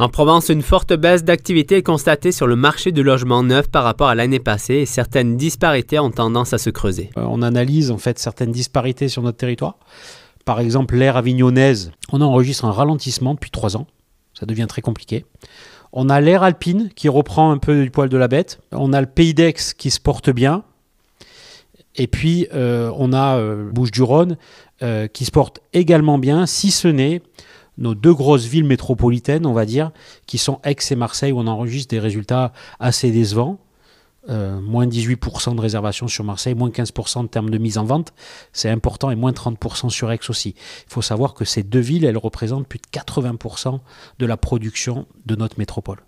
En Provence, une forte baisse d'activité est constatée sur le marché du logement neuf par rapport à l'année passée et certaines disparités ont tendance à se creuser. Euh, on analyse en fait certaines disparités sur notre territoire. Par exemple, l'aire avignonnaise, on enregistre un ralentissement depuis trois ans. Ça devient très compliqué. On a l'air alpine qui reprend un peu du poil de la bête. On a le Pays d'Aix qui se porte bien. Et puis, euh, on a bouche Bouches-du-Rhône euh, qui se porte également bien, si ce n'est nos deux grosses villes métropolitaines, on va dire, qui sont Aix et Marseille, où on enregistre des résultats assez décevants. Euh, moins 18% de réservation sur Marseille, moins 15% en termes de mise en vente, c'est important, et moins 30% sur Aix aussi. Il faut savoir que ces deux villes, elles représentent plus de 80% de la production de notre métropole.